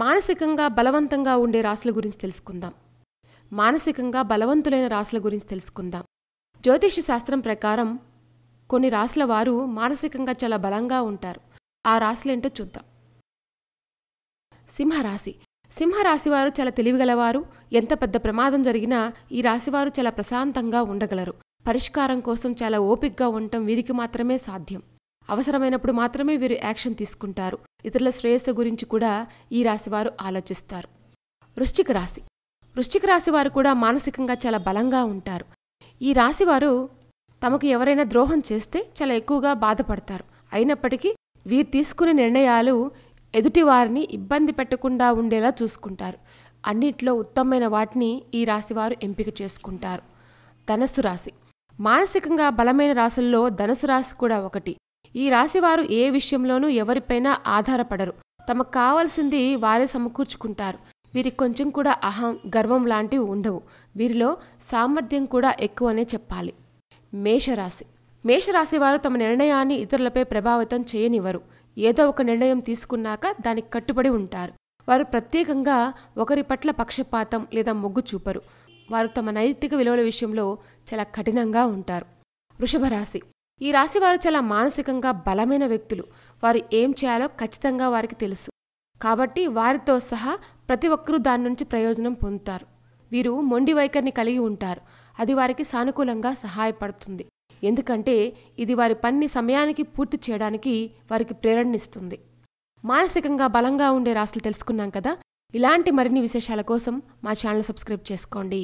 మానసికంగా బలవంతంగా ఉండే రాసుల గురించి తెలుసుకుందాం మానసికంగా బలవంతులైన రాసుల గురించి తెలుసుకుందాం జ్యోతిష శాస్త్రం ప్రకారం కొన్ని రాసుల వారు మానసికంగా చాలా బలంగా ఉంటారు ఆ రాసులేంటో చూద్దాం సింహరాశి సింహరాశివారు చాలా తెలివిగలవారు ఎంత పెద్ద ప్రమాదం జరిగినా ఈ రాశివారు చాలా ప్రశాంతంగా ఉండగలరు పరిష్కారం కోసం చాలా ఓపిక్గా ఉండటం వీరికి మాత్రమే సాధ్యం అవసరమైనప్పుడు మాత్రమే వీరు యాక్షన్ తీసుకుంటారు ఇతరుల శ్రేయస్సు గురించి కూడా ఈ రాశివారు ఆలోచిస్తారు వృశ్చిక రాశి వృశ్చిక రాశి వారు కూడా మానసికంగా చాలా బలంగా ఉంటారు ఈ రాశివారు తమకు ఎవరైనా ద్రోహం చేస్తే చాలా ఎక్కువగా బాధపడతారు అయినప్పటికీ వీరు తీసుకునే నిర్ణయాలు ఎదుటివారిని ఇబ్బంది పెట్టకుండా ఉండేలా చూసుకుంటారు అన్నిట్లో ఉత్తమమైన వాటిని ఈ రాశివారు ఎంపిక చేసుకుంటారు ధనస్సు రాశి మానసికంగా బలమైన రాశుల్లో ధనసు రాశి కూడా ఒకటి ఈ రాశివారు ఏ విషయంలోనూ ఎవరిపైనా ఆధారపడరు తమకు కావలసింది వారే సమకూర్చుకుంటారు వీరికి కొంచెం కూడా అహం గర్వం లాంటివి ఉండవు వీరిలో సామర్థ్యం కూడా ఎక్కువనే చెప్పాలి మేషరాశి మేషరాశి వారు తమ నిర్ణయాన్ని ఇతరులపై ప్రభావితం చేయనివ్వరు ఏదో ఒక నిర్ణయం తీసుకున్నాక దానికి కట్టుబడి ఉంటారు వారు ప్రత్యేకంగా ఒకరి పట్ల పక్షపాతం లేదా మొగ్గు చూపరు వారు తమ నైతిక విలువల విషయంలో చాలా కఠినంగా ఉంటారు వృషభ రాశి ఈ రాశి వారు చాలా మానసికంగా బలమైన వ్యక్తులు వారు ఏం చేయాలో ఖచ్చితంగా వారికి తెలుసు కాబట్టి వారితో సహా ప్రతి ఒక్కరూ దాని నుంచి ప్రయోజనం పొందుతారు వీరు మొండి వైఖరిని కలిగి ఉంటారు అది వారికి సానుకూలంగా సహాయపడుతుంది ఎందుకంటే ఇది వారి పనిని సమయానికి పూర్తి చేయడానికి వారికి ప్రేరణనిస్తుంది మానసికంగా బలంగా ఉండే రాసులు తెలుసుకున్నాం కదా ఇలాంటి మరిన్ని విశేషాల కోసం మా ఛానల్ సబ్స్క్రైబ్ చేసుకోండి